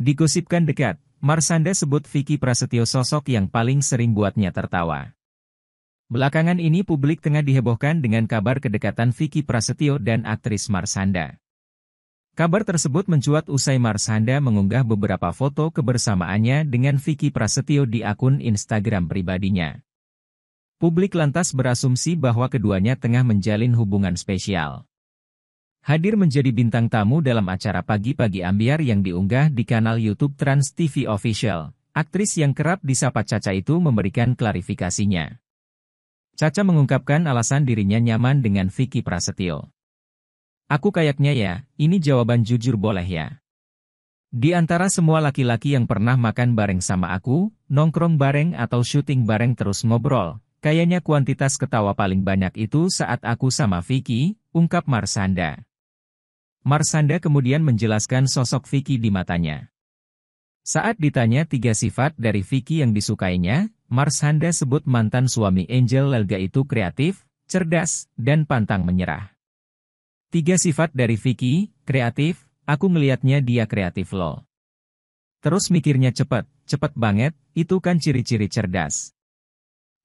Digosipkan dekat, Marsanda sebut Vicky Prasetyo sosok yang paling sering buatnya tertawa. Belakangan ini publik tengah dihebohkan dengan kabar kedekatan Vicky Prasetyo dan aktris Marsanda. Kabar tersebut mencuat usai Marsanda mengunggah beberapa foto kebersamaannya dengan Vicky Prasetyo di akun Instagram pribadinya. Publik lantas berasumsi bahwa keduanya tengah menjalin hubungan spesial hadir menjadi bintang tamu dalam acara Pagi-Pagi Ambiar yang diunggah di kanal YouTube Trans TV Official. Aktris yang kerap disapa Caca itu memberikan klarifikasinya. Caca mengungkapkan alasan dirinya nyaman dengan Vicky Prasetyo. Aku kayaknya ya, ini jawaban jujur boleh ya. Di antara semua laki-laki yang pernah makan bareng sama aku, nongkrong bareng atau syuting bareng terus ngobrol, kayaknya kuantitas ketawa paling banyak itu saat aku sama Vicky, ungkap Marsanda. Marsanda kemudian menjelaskan sosok Vicky di matanya. Saat ditanya tiga sifat dari Vicky yang disukainya, Marsanda sebut mantan suami Angel Lelga itu kreatif, cerdas, dan pantang menyerah. Tiga sifat dari Vicky, kreatif, aku ngelihatnya dia kreatif loh. Terus mikirnya cepet, cepet banget, itu kan ciri-ciri cerdas.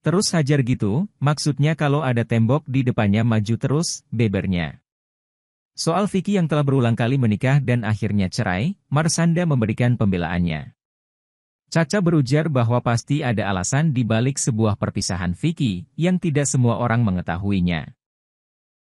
Terus hajar gitu, maksudnya kalau ada tembok di depannya maju terus, bebernya. Soal Vicky yang telah berulang kali menikah dan akhirnya cerai, Marsanda memberikan pembelaannya. Caca berujar bahwa pasti ada alasan di balik sebuah perpisahan Vicky yang tidak semua orang mengetahuinya.